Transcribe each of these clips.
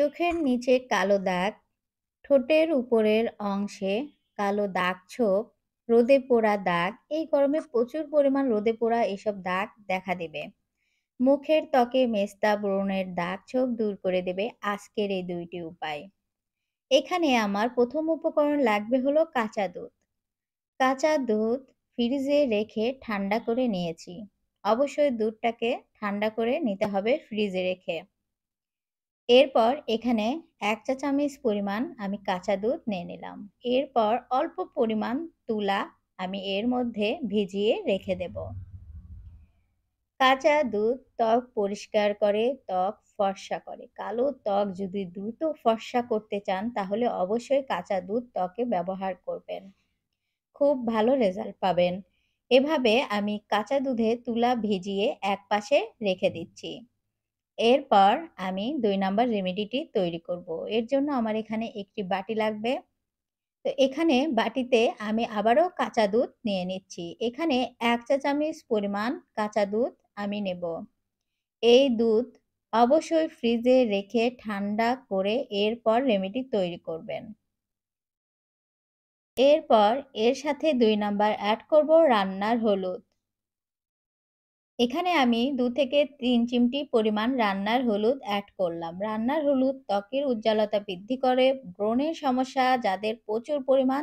চোখের নিচে কালো দাগ ঠোঁটের উপরের অংশে কালো দাগ ছোপ রোদে পোড়া দাগ এই গরমে প্রচুর পরিমাণ রোদে পোড়া এসব দাগ দেখা দেবে মুখের ত্বকে মেস্তা ব্রণের দাগ ছোপ দূর করে দেবে আজকের এই দুইটি উপায় এখানে আমার প্রথম উপকরণ লাগবে হলো কাঁচা দুধ কাঁচা দুধ ফ্রিজে রেখে ঠান্ডা করে নিয়েছি অবশ্যই দুধটাকে ঠান্ডা করে নিতে হবে ফ্রিজে রেখে এরপর এখানে এক চা চামচ পরিমাণ আমি কাঁচা দুধ নিয়ে নিলাম এরপর অল্প পরিমাণ তুলা আমি এর মধ্যে ভিজিয়ে রেখে দেব কাঁচা দুধ ত্বক পরিষ্কার করে ত্বক ফর্সা করে কালো ত্বক যদি দ্রুত ফর্সা করতে চান তাহলে অবশ্যই কাঁচা দুধ ত্বকে ব্যবহার করবেন খুব ভালো রেজাল্ট পাবেন এভাবে আমি কাঁচা দুধে তুলা ভিজিয়ে এক পাশে রেখে দিচ্ছি এরপর আমি দুই নাম্বার রেমেডিটি তৈরি করব। এর জন্য আমার এখানে একটি বাটি লাগবে তো এখানে বাটিতে আমি আবারও কাঁচা দুধ নিয়ে নিচ্ছি এখানে এক চা চামচ পরিমাণ কাঁচা দুধ আমি নেব এই দুধ অবশ্যই ফ্রিজে রেখে ঠান্ডা করে এরপর রেমেডি তৈরি করবেন এরপর এর সাথে দুই নাম্বার অ্যাড করব রান্নার হলুদ এখানে আমি দু থেকে তিন চিমটি পরিমাণ রান্নার হলুদ অ্যাড করলাম রান্নার হলুদ ত্বকের উজ্জ্বলতা বৃদ্ধি করে ব্রণের সমস্যা যাদের প্রচুর পরিমাণ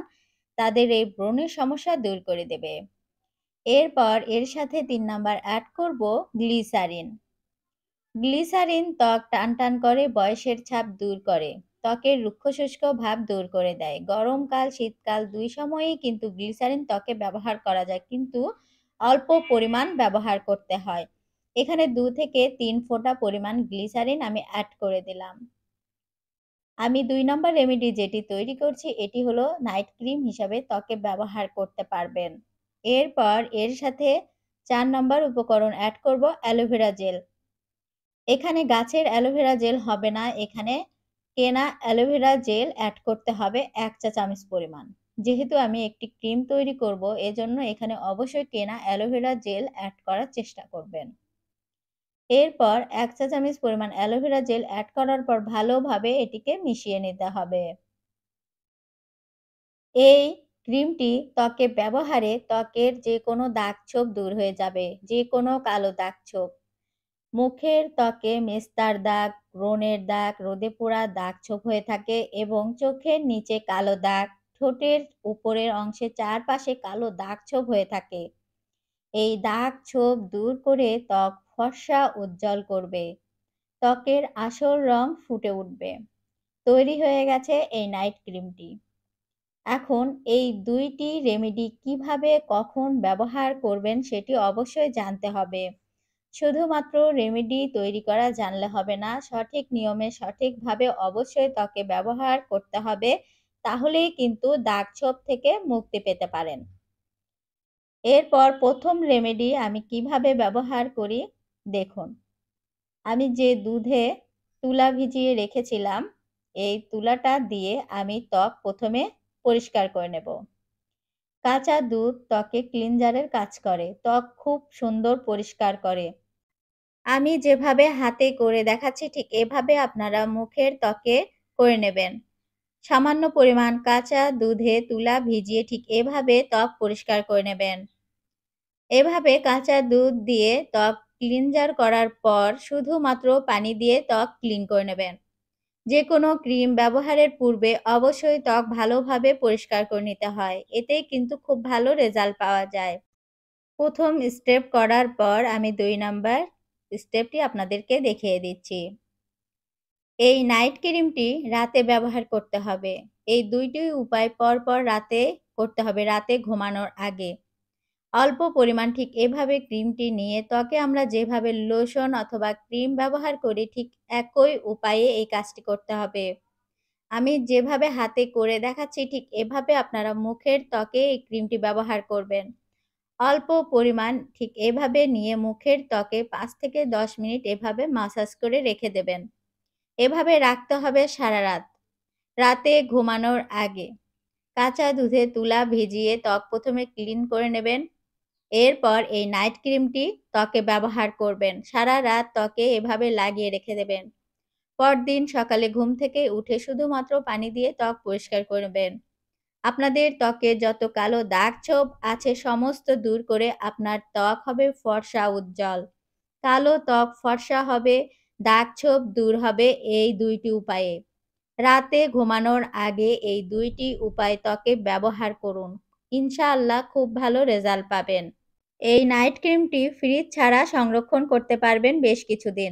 তাদের এই ব্রণের সমস্যা দূর করে দেবে এরপর এর সাথে তিন নাম্বার অ্যাড করব গ্লিসারিন গ্লিসারিন ত্বক টান টান করে বয়সের ছাপ দূর করে ত্বকের রুক্ষ শুষ্ক ভাব দূর করে দেয় গরমকাল শীতকাল দুই সময়েই কিন্তু গ্লিসারিন ত্বকে ব্যবহার করা যায় কিন্তু অল্প পরিমাণ ব্যবহার করতে হয় এখানে দু থেকে তিন ফোঁটা পরিমাণ গ্লিসারিন আমি অ্যাড করে দিলাম আমি দুই নম্বর রেমেডি যেটি তৈরি করছি এটি হলো নাইট ক্রিম হিসাবে ত্বকে ব্যবহার করতে পারবেন এরপর এর সাথে চার নম্বর উপকরণ অ্যাড করব অ্যালোভেরা জেল এখানে গাছের অ্যালোভেরা জেল হবে না এখানে কেনা অ্যালোভেরা জেল অ্যাড করতে হবে এক চা চামচ পরিমাণ যেহেতু আমি একটি ক্রিম তৈরি করব এজন্য এখানে অবশ্যই কেনা অ্যালোভেরা জেল অ্যাড করার চেষ্টা করবেন এরপর এক চা চামচ পরিমাণ অ্যালোভেরা জেল অ্যাড করার পর ভালোভাবে এটিকে মিশিয়ে নিতে হবে এই ক্রিমটি ত্বকে ব্যবহারে ত্বকের যে কোনো দাগ ছোপ দূর হয়ে যাবে যে কোনো কালো দাগ ছোপ মুখের ত্বকে মেস্তার দাগ ব্রণের দাগ রোদে পোড়া দাগ ছোপ হয়ে থাকে এবং চোখের নিচে কালো দাগ ঠোঁটের উপরের অংশে চারপাশে কালো দাগ ছোপ হয়ে থাকে এই দাগ ছোপ দূর করে ত্বক ফর্সা উজ্জ্বল করবে ত্বকের আসল রং ফুটে উঠবে তৈরি হয়ে গেছে এই নাইট ক্রিমটি এখন এই দুইটি রেমেডি কিভাবে কখন ব্যবহার করবেন সেটি অবশ্যই জানতে হবে শুধুমাত্র রেমেডি তৈরি করা জানলে হবে না সঠিক নিয়মে সঠিকভাবে অবশ্যই ত্বকে ব্যবহার করতে হবে তাহলেই কিন্তু দাগ ছোপ থেকে মুক্তি পেতে পারেন এরপর প্রথম রেমেডি আমি কিভাবে ব্যবহার করি দেখুন আমি যে দুধে তুলা ভিজিয়ে রেখেছিলাম এই তুলাটা দিয়ে আমি ত্বক প্রথমে পরিষ্কার করে নেব কাঁচা দুধ ত্বকে ক্লিনজারের কাজ করে ত্বক খুব সুন্দর পরিষ্কার করে আমি যেভাবে হাতে করে দেখাচ্ছি ঠিক এভাবে আপনারা মুখের ত্বকে করে নেবেন সামান্য পরিমাণ কাঁচা দুধে তুলা ভিজিয়ে ঠিক এভাবে ত্বক পরিষ্কার করে নেবেন এভাবে কাঁচা দুধ দিয়ে ত্বক ক্লিনজার করার পর শুধুমাত্র পানি দিয়ে ত্বক ক্লিন করে নেবেন যে কোনো ক্রিম ব্যবহারের পূর্বে অবশ্যই ত্বক ভালোভাবে পরিষ্কার করে নিতে হয় এতে কিন্তু খুব ভালো রেজাল্ট পাওয়া যায় প্রথম স্টেপ করার পর আমি দুই নাম্বার স্টেপটি আপনাদেরকে দেখিয়ে দিচ্ছি এই নাইট ক্রিমটি রাতে ব্যবহার করতে হবে এই দুইটি উপায় পর পর রাতে করতে হবে রাতে ঘুমানোর আগে অল্প পরিমাণ ঠিক এভাবে ক্রিমটি নিয়ে ত্বকে আমরা যেভাবে লোশন অথবা ক্রিম ব্যবহার করি ঠিক একই উপায়ে এই কাজটি করতে হবে আমি যেভাবে হাতে করে দেখাচ্ছি ঠিক এভাবে আপনারা মুখের ত্বকে এই ক্রিমটি ব্যবহার করবেন অল্প পরিমাণ ঠিক এভাবে নিয়ে মুখের ত্বকে পাঁচ থেকে দশ মিনিট এভাবে মাসাজ করে রেখে দেবেন এভাবে রাখতে হবে সারা রাত রাতে ঘুমানোর আগে কাঁচা দুধে তুলা ভিজিয়ে ত্বক প্রথমে ক্লিন করে নেবেন এরপর এই নাইট ক্রিমটি ত্বকে ব্যবহার করবেন সারা রাত ত্বকে এভাবে লাগিয়ে রেখে দেবেন পরদিন সকালে ঘুম থেকে উঠে শুধুমাত্র পানি দিয়ে ত্বক পরিষ্কার করবেন আপনাদের ত্বকে যত কালো দাগ ছোপ আছে সমস্ত দূর করে আপনার ত্বক হবে ফর্সা উজ্জ্বল কালো ত্বক ফর্সা হবে দাগ ছোপ দূর হবে এই দুইটি উপায়ে রাতে ঘুমানোর আগে এই দুইটি উপায় ত্বকে ব্যবহার করুন ইনশাআল্লাহ খুব ভালো রেজাল্ট পাবেন এই নাইট ক্রিমটি ফ্রিজ ছাড়া সংরক্ষণ করতে পারবেন বেশ কিছুদিন